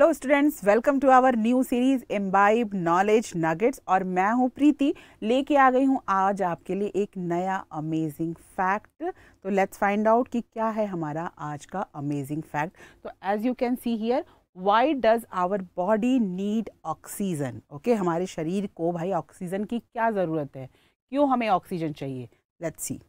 Hello students welcome to our new series Embibe knowledge nuggets और मैं हूं प्रीति लेके आ गई हूं आज आपके लिए एक नया अमेजिंग फैक्ट तो लेट्स फाइंड आउट कि क्या है हमारा आज का अमेजिंग फैक्ट तो as you can see here why does our body need oxygen okay हमारे शरीर को भाई ऑक्सीजन की क्या ज़रूरत है क्यों हमें ऑक्सीजन चाहिए let's see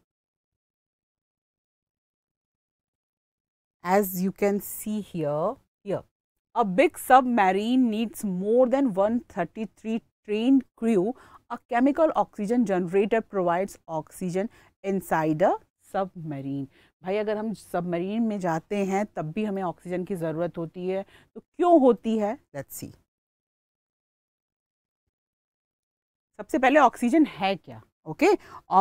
as you can see here here A big submarine needs more than 133 trained crew. A chemical oxygen generator provides oxygen inside a submarine. भाई अगर हम सबमरीन में जाते हैं तब भी हमें ऑक्सीजन की ज़रूरत होती है तो क्यों होती है लेट्स सी सबसे पहले ऑक्सीजन है क्या okay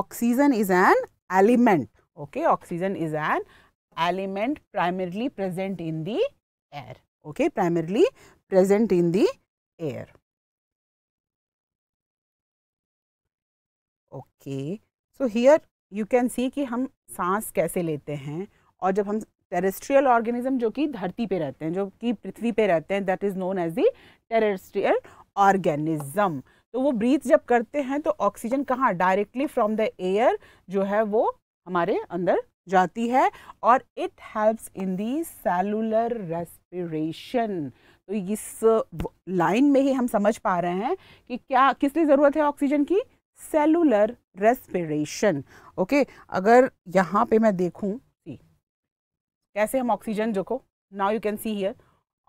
oxygen is an element okay oxygen is an element primarily present in the air okay, primarily present in the air. Okay. So, here you can see कि हम सांस कैसे लेते हैं और जब हम टेरेस्ट्रियल ऑर्गेनिज्म जो कि धरती पे रहते हैं जो कि पृथ्वी पे रहते हैं that is known as the terrestrial organism तो वो ब्रीथ जब करते हैं तो ऑक्सीजन कहाँ डायरेक्टली फ्रॉम द एयर जो है वो हमारे अंदर जाती है और it helps in the cellular respiration तो इस लाइन में ही हम समझ पा रहे हैं कि क्या किस लिए ज़रूरत है ऑक्सीजन की सेलुलर रेस्पिरेशन ओके अगर यहाँ पे मैं देखूँ कैसे हम ऑक्सीजन जो को now you can see here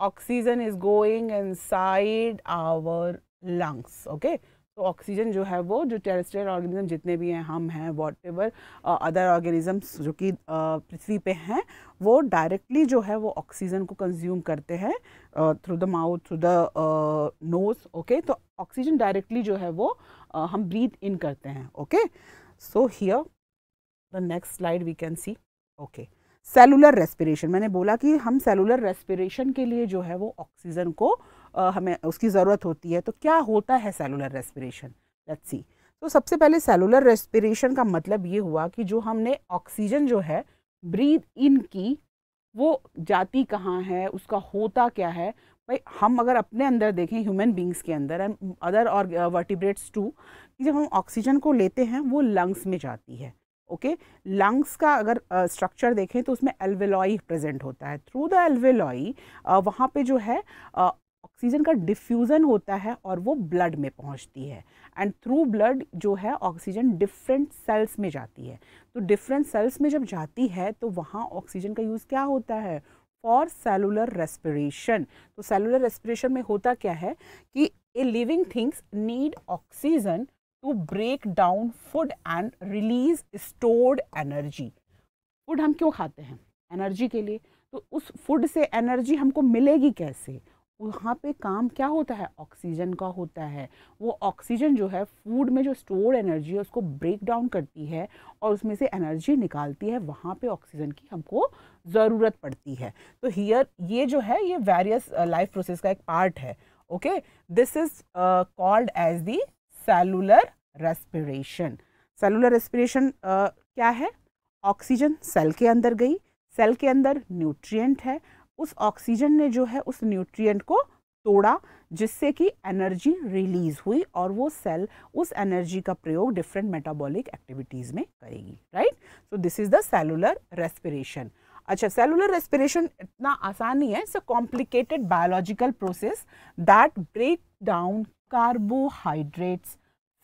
oxygen is going inside our lungs okay okay? तो ऑक्सीजन जो है वो जो टेरेस्ट्रियल ऑर्गेनिज्म जितने भी हैं हम हैं वॉट एवर अदर ऑर्गेनिजम्स जो कि uh, पृथ्वी पे हैं वो डायरेक्टली जो है वो ऑक्सीजन को कंज्यूम करते हैं through the mouth through the nose okay तो ऑक्सीजन डायरेक्टली जो है वो uh, हम ब्रीथ इन करते हैं okay so here the next slide we can see okay cellular respiration मैंने बोला कि हम सेलुलर रेस्पिरेशन के लिए जो है वो ऑक्सीजन को uh, हमें उसकी ज़रूरत होती है तो क्या होता है सेलुलर रेस्पिरेशन लेट्स सी तो सबसे पहले सेलुलर रेस्पिरेशन का मतलब ये हुआ कि जो हमने ऑक्सीजन जो है ब्रीद इन की वो जाती कहाँ है उसका होता क्या है भाई हम अगर अपने अंदर देखें ह्यूमन बींग्स के अंदर एंड अदर और वर्टिब्रेट्स टू कि जब हम ऑक्सीजन को लेते हैं वो लंग्स में जाती है ओके okay? लंग्स का अगर स्ट्रक्चर uh, देखें तो उसमें एल्वेलॉई प्रेजेंट होता है थ्रू द एल्वेलॉई वहाँ पे जो है ऑक्सीजन का डिफ्यूज़न होता है और वो ब्लड में पहुंचती है एंड थ्रू ब्लड जो है ऑक्सीजन डिफरेंट सेल्स में जाती है तो डिफरेंट सेल्स में जब जाती है तो वहाँ ऑक्सीजन का यूज़ क्या होता है फॉर सेलुलर रेस्पिरेशन तो सेलुलर रेस्पिरेशन में होता क्या है कि a living things need oxygen to break down food and release stored energy food हम क्यों खाते हैं एनर्जी के लिए तो उस फूड से एनर्जी हमको मिलेगी कैसे वहाँ पे काम क्या होता है ऑक्सीजन का होता है वो ऑक्सीजन जो है फूड में जो स्टोर एनर्जी है उसको ब्रेक डाउन करती है और उसमें से एनर्जी निकालती है वहाँ पे ऑक्सीजन की हमको ज़रूरत पड़ती है तो हियर ये जो है ये वेरियस लाइफ प्रोसेस का एक पार्ट है okay this is called as the cellular respiration cellular respiration क्या है ऑक्सीजन सेल के अंदर गई सेल के अंदर न्यूट्रिएंट है उस ऑक्सीजन ने जो है उस न्यूट्रिएंट को तोड़ा जिससे कि एनर्जी रिलीज हुई और वो सेल उस एनर्जी का प्रयोग डिफरेंट मेटाबॉलिक एक्टिविटीज़ में करेगी right so this is the cellular respiration अच्छा सेलुलर रेस्पिरेशन इतना आसान नहीं है it's a complicated biological process that break down carbohydrates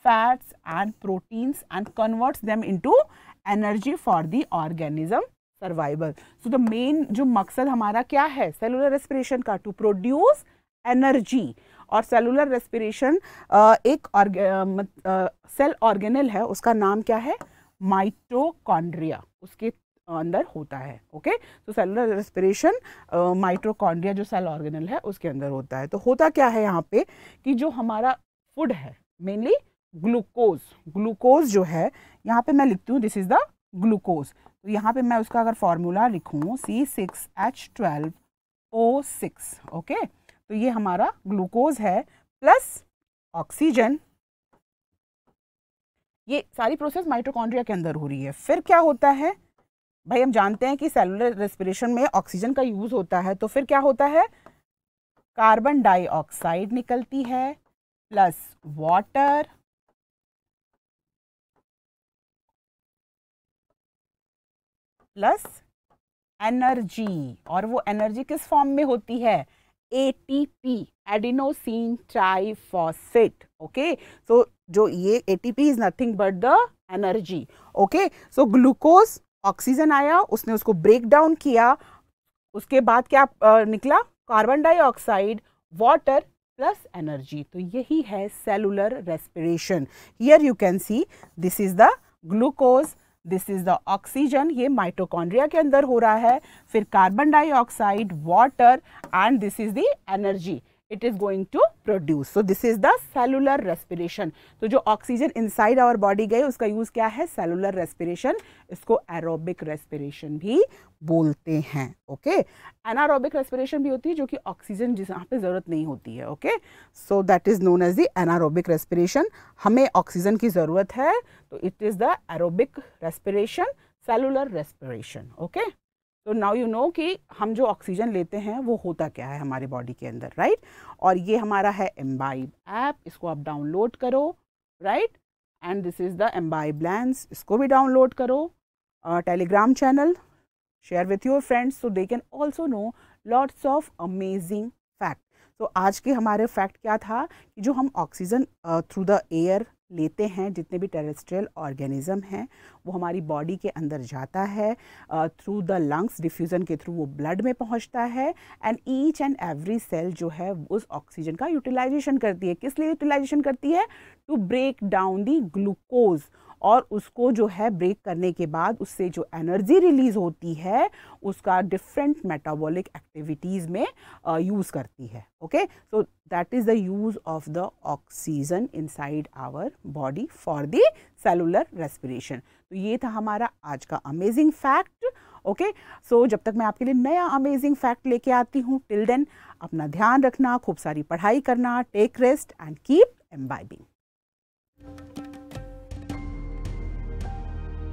fats and proteins and converts them into energy for the organism survival so the main जो मकसद हमारा क्या है सेलुलर रेस्पिरेशन का टू प्रोड्यूस एनर्जी और सेलुलर रेस्पिरेशन एक cell organelle है उसका नाम क्या है माइटोकॉन्ड्रिया उसके अंदर होता है ओके तो सेलुलर रेस्पिरेशन माइटोकॉन्ड्रिया जो सेल ऑर्गेनल है उसके अंदर होता है तो होता क्या है यहाँ पे कि जो हमारा फूड है मेनली ग्लूकोज ग्लूकोज जो है यहाँ पे मैं लिखती हूँ दिस इज द ग्लूकोज तो यहाँ पे मैं उसका अगर फॉर्मूला लिखूँ C six H twelve O six okay तो ये हमारा ग्लूकोज है प्लस ऑक्सीजन ये सारी प्रोसेस माइट्रोकॉन्ड्रिया के अंदर हो रही है फिर क्या होता है भाई हम जानते हैं कि सेलुलर रेस्पिरेशन में ऑक्सीजन का यूज़ होता है तो फिर क्या होता है कार्बन डाइऑक्साइड निकलती है प्लस वाटर प्लस एनर्जी और वो एनर्जी किस फॉर्म में होती है ATP adenosine triphosphate okay so जो ये ATP is nothing but the energy okay so glucose oxygen आया उसने उसको ब्रेक डाउन किया उसके बाद क्या निकला carbon dioxide water plus energy तो यही है cellular respiration here you can see this is the glucose this is the oxygen ये माइटोकॉन्ड्रिया के अंदर हो रहा है फिर carbon dioxide water and this is the energy it is going to produce so this is the cellular respiration तो जो oxygen inside our body गए उसका use क्या है cellular respiration इसको aerobic respiration भी बोलते हैं okay anaerobic respiration भी होती है जो कि oxygen जिस यहाँ पे ज़रूरत नहीं होती है okay so that is known as the anaerobic respiration हमें oxygen की ज़रूरत है तो it is the aerobic respiration cellular respiration okay तो नाउ यू नो कि हम जो ऑक्सीजन लेते हैं वो होता क्या है हमारे बॉडी के अंदर राइट right? और ये हमारा है एम्बाइब ऐप इसको आप डाउनलोड करो right and this is the Embibe lens इसको भी डाउनलोड करो Telegram channel share with your friends so they can also know lots of amazing fact तो आज के हमारे फैक्ट क्या था कि जो हम ऑक्सीजन थ्रू द एयर लेते हैं जितने भी टेरेस्ट्रियल ऑर्गेनिज्म हैं वो हमारी बॉडी के अंदर जाता है थ्रू द लंग्स डिफ्यूज़न के थ्रू वो ब्लड में पहुंचता है and each and every cell जो है उस ऑक्सीजन का यूटिलाइजेशन करती है किस लिए यूटिलाइजेशन करती है to break down the glucose और उसको जो है ब्रेक करने के बाद उससे जो एनर्जी रिलीज होती है उसका डिफरेंट मेटाबॉलिक एक्टिविटीज़ में यूज़ करती है okay so that is the use of the oxygen inside our body for the cellular respiration तो ये था हमारा आज का अमेजिंग फैक्ट ओके सो जब तक मैं आपके लिए नया अमेजिंग फैक्ट लेके आती हूँ टिल देन अपना ध्यान रखना खूब सारी पढ़ाई करना take rest and keep imbibing